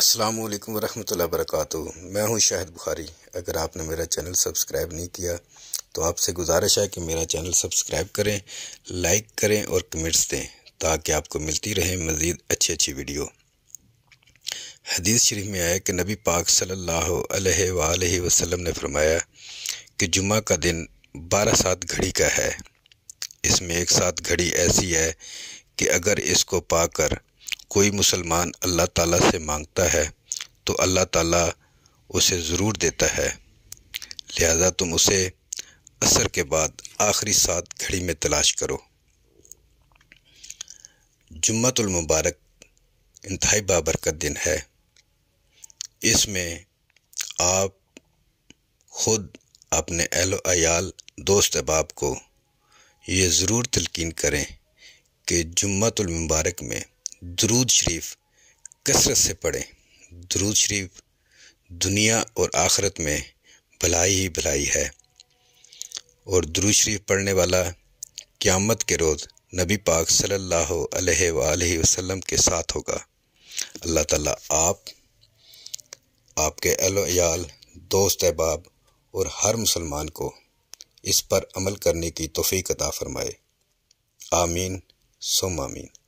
अस्सलाम वालेकुम वरहमतुल्लाहि वबरकاتہ मैं हूं शाहिद बुखारी अगर आपने मेरा चैनल सब्सक्राइब नहीं किया तो आपसे गुजारिश है कि मेरा चैनल सब्सक्राइब करें लाइक करें और कमेंट्स दें ताकि आपको मिलती रहे मज़ीद अच्छी अच्छी वीडियो हदीस शरीफ में आया कि नबी पाक सल्लल्लाहु अलैहि वसल्लम ने फरमाया कि जुमा का दिन बारह सात घड़ी का है इसमें एक सात घड़ी ऐसी है कि अगर इसको पाकर कोई मुसलमान अल्लाह ताला से मांगता है तो अल्लाह ताला उसे ज़रूर देता है लिहाजा तुम उसे असर के बाद आखिरी सात घड़ी में तलाश करो जुम्मतुलमबारक इंतहाई बाबरकत दिन है इसमें आप खुद अपने अहल अयाल दोस्त अहबाब को ये ज़रूर तलकिन करें कि जुम्मतुलमबारक में दरूद शरीफ कसरत से पढ़ें दरूद शरीफ दुनिया और आखरत में भलाई ही भलाई है और दरूद शरीफ पढ़ने वाला क़्यामत के रोज़ नबी पाक सल्लल्लाहु अलैहि वसल्लम के साथ होगा अल्लाह ताला आप आपके अलोयाल दोस्त अहबाब और हर मुसलमान को इस पर अमल करने की तोफ़ी अता फ़रमाए आमीन सुम आमीन